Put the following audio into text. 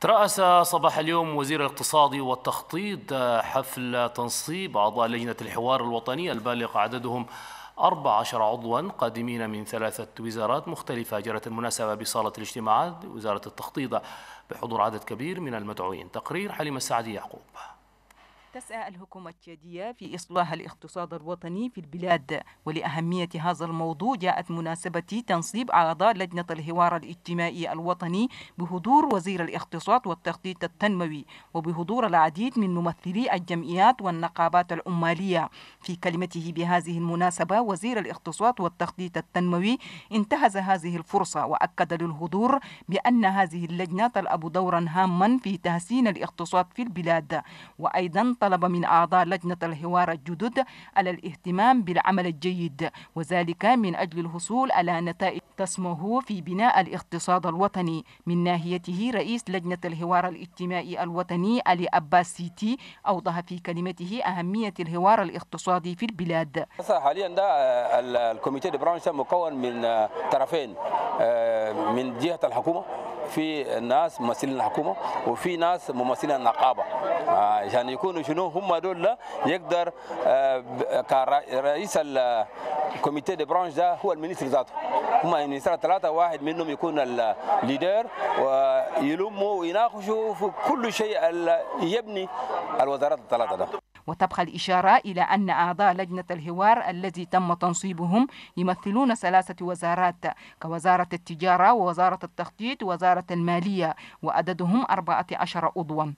ترأس صباح اليوم وزير الاقتصاد والتخطيط آه، حفل تنصيب أعضاء لجنة الحوار الوطني البالغ عددهم 14 عضوا قادمين من ثلاثة وزارات مختلفة جرت المناسبة بصالة الاجتماعات وزارة التخطيط بحضور عدد كبير من المدعوين تقرير حليمة السعدي يعقوب تسعى الحكومة التشادية في إصلاح الاقتصاد الوطني في البلاد ولأهمية هذا الموضوع جاءت مناسبة تنصيب أعضاء لجنة الحوار الاجتماعي الوطني بحضور وزير الاقتصاد والتخطيط التنموي وبحضور العديد من ممثلي الجمعيات والنقابات العمالية في كلمته بهذه المناسبة وزير الاقتصاد والتخطيط التنموي انتهز هذه الفرصة وأكد للحضور بأن هذه اللجنة تلعب دورا هاما في تحسين الاقتصاد في البلاد وأيضا وطلب من أعضاء لجنة الحوار الجدد على الاهتمام بالعمل الجيد وذلك من أجل الحصول على نتائج تسمه في بناء الاقتصاد الوطني من ناحيته رئيس لجنة الحوار الاجتماعي الوطني علي أباس سيتي أوضح في كلمته أهمية الحوار الاقتصادي في البلاد حاليا ده الكوميتي دي مكون من آه، طرفين آه، من جهة الحكومة في ناس ممثلين الحكومه وفي ناس ممثلين النقابه آه، عشان يعني يكونوا شنو هم دول يقدر آه، كرئيس الكوميتي دي برانش ده هو المينستر ذاته هم المينستر ثلاثه واحد منهم يكون الليدر ويلموا ويناقشوا في كل شيء يبني الوزارات الثلاثه ده وتبقى الإشارة إلى أن أعضاء لجنة الحوار الذي تم تنصيبهم يمثلون ثلاثة وزارات كوزارة التجارة ووزارة التخطيط ووزارة المالية وعددهم 14 عضواً